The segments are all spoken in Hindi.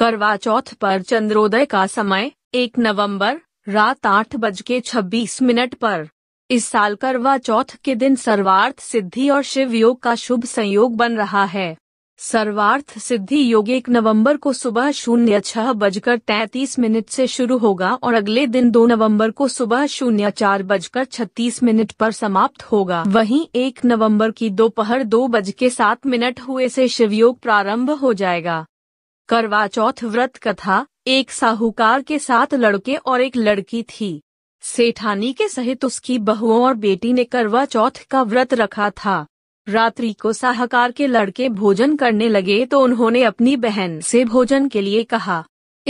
करवा चौथ पर चंद्रोदय का समय एक नवंबर रात आठ बज के छब्बीस मिनट पर इस साल करवा चौथ के दिन सर्वार्थ सिद्धि और शिव योग का शुभ संयोग बन रहा है सर्वार्थ सिद्धि योग एक नवंबर को सुबह शून्य छह बजकर तैतीस मिनट से शुरू होगा और अगले दिन दो नवंबर को सुबह शून्य चार बजकर छत्तीस मिनट पर समाप्त होगा वहीं एक नवंबर की दोपहर दो, दो बज के सात मिनट हुए से शिव योग प्रारंभ हो जाएगा करवा चौथ व्रत कथा एक साहूकार के साथ लड़के और एक लड़की थी सेठानी के सहित उसकी बहुओं और बेटी ने करवा चौथ का व्रत रखा था रात्रि को साहूकार के लड़के भोजन करने लगे तो उन्होंने अपनी बहन से भोजन के लिए कहा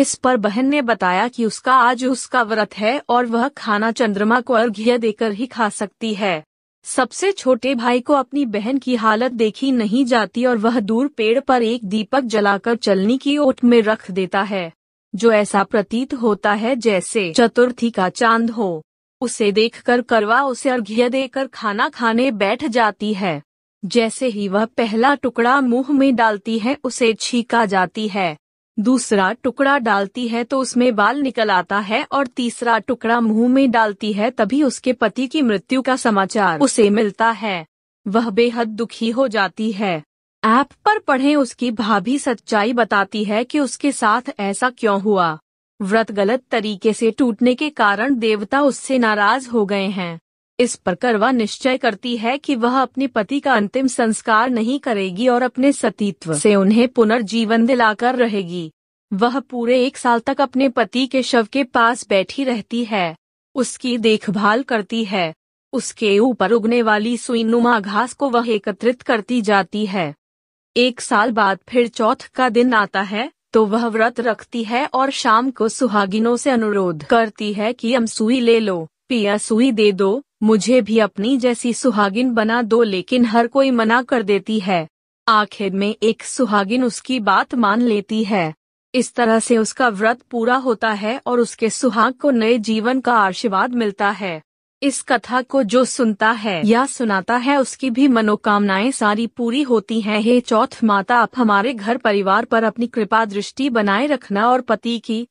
इस पर बहन ने बताया कि उसका आज उसका व्रत है और वह खाना चंद्रमा को अर्घ्य देकर ही खा सकती है सबसे छोटे भाई को अपनी बहन की हालत देखी नहीं जाती और वह दूर पेड़ पर एक दीपक जलाकर चलनी की ओट में रख देता है जो ऐसा प्रतीत होता है जैसे चतुर्थी का चांद हो उसे देखकर करवा उसे अर्घ्य देकर खाना खाने बैठ जाती है जैसे ही वह पहला टुकड़ा मुंह में डालती है उसे छीका जाती है दूसरा टुकड़ा डालती है तो उसमें बाल निकल आता है और तीसरा टुकड़ा मुंह में डालती है तभी उसके पति की मृत्यु का समाचार उसे मिलता है वह बेहद दुखी हो जाती है ऐप पर पढ़ें उसकी भाभी सच्चाई बताती है कि उसके साथ ऐसा क्यों हुआ व्रत गलत तरीके से टूटने के कारण देवता उससे नाराज हो गए हैं इस पर करवा निश्चय करती है कि वह अपने पति का अंतिम संस्कार नहीं करेगी और अपने सतीत्व से उन्हें पुनर्जीवन दिलाकर रहेगी वह पूरे एक साल तक अपने पति के शव के पास बैठी रहती है उसकी देखभाल करती है उसके ऊपर उगने वाली सुईनुमा घास को वह एकत्रित करती जाती है एक साल बाद फिर चौथ का दिन आता है तो वह व्रत रखती है और शाम को सुहागिनों से अनुरोध करती है कि सुई ले लो पिया सुई दे दो मुझे भी अपनी जैसी सुहागिन बना दो लेकिन हर कोई मना कर देती है आखिर में एक सुहागिन उसकी बात मान लेती है इस तरह से उसका व्रत पूरा होता है और उसके सुहाग को नए जीवन का आशीर्वाद मिलता है इस कथा को जो सुनता है या सुनाता है उसकी भी मनोकामनाएं सारी पूरी होती हैं हे चौथ माता आप हमारे घर परिवार पर अपनी कृपा दृष्टि बनाए रखना और पति की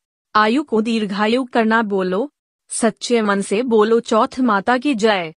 आयु को दीर्घायु करना बोलो सच्चे मन से बोलो चौथ माता की जय